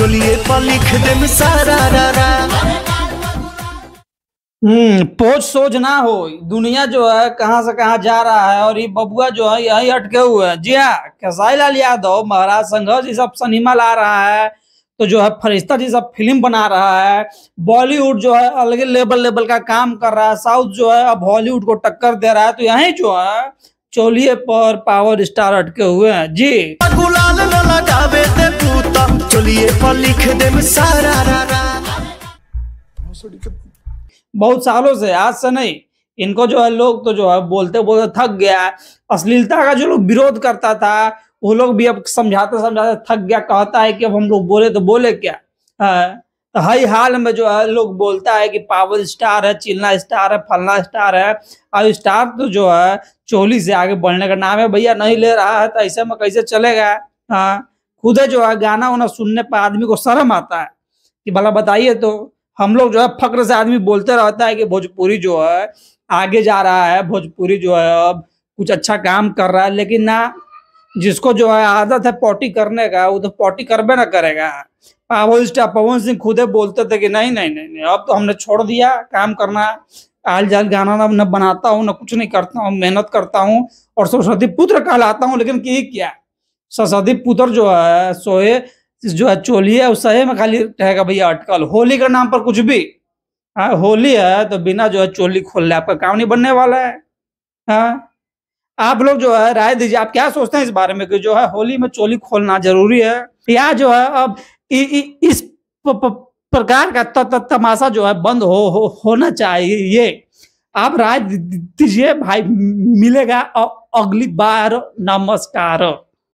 चोलिए पर लिख देम सारा हम्म पोच सोच ना हो दुनिया जो है कहाँ से कहाँ जा रहा है और ये बबुआ जो है यही अटके हुए हैं जी हाँ खेसाई लाल यादव महाराज संघर्ष ये सब सिनेमा ला रहा है तो जो है फरिश्ता जी सब फिल्म बना रहा है बॉलीवुड जो है अलग लेवल लेवल का काम कर रहा है साउथ जो है अब हॉलीवुड को टक्कर दे रहा है तो यही जो है चोलिए पर पावर स्टार अटके हुए हैं जी बोलिए लिख दे बहुत सालों से आज से नहीं इनको जो है लोग तो जो है बोलते बोलते थक गया अश्लीलता का जो लोग विरोध करता था वो लोग भी अब समझाते समझाते थक गया कहता है कि अब हम लोग बोले तो बोले क्या हाँ, तो हर हाल में जो है लोग बोलता है कि पावर स्टार है चिल्ला स्टार है फलना स्टार है और स्टार तो जो है चोली से आगे बढ़ने का नाम है भैया नहीं ले रहा है तो ऐसे में कैसे चलेगा हाँ खुद जो है गाना वाना सुनने पर आदमी को शर्म आता है कि भला बताइए तो हम लोग जो है फक्र से आदमी बोलते रहता है कि भोजपुरी जो है आगे जा रहा है भोजपुरी जो है अब कुछ अच्छा काम कर रहा है लेकिन ना जिसको जो है आदत है पोटी करने का वो तो पोटी करबे ना करेगा पवन पवन सिंह खुदे बोलते थे कि नहीं नहीं नहीं नहीं अब तो हमने छोड़ दिया काम करना आल जाल गाना ना, ना बनाता हूँ ना कुछ नहीं करता हूँ मेहनत करता हूँ और सरस्वती पुत्र कहलाता हूँ लेकिन की क्या सरस्वती पुत्र जो है सोए जो है चोली है उस में खाली रहेगा भैया अटकल होली के नाम पर कुछ भी हाँ होली है तो बिना जो है चोली खोलने आपका काम नहीं बनने वाला है हाँ आप लोग जो है राय दीजिए आप क्या सोचते हैं इस बारे में कि जो है होली में चोली खोलना जरूरी है या जो है अब इ, इ, इस प, प, प्रकार का त, त, तमाशा जो है बंद हो, हो होना चाहिए आप राय दीजिए भाई मिलेगा अगली बार नमस्कार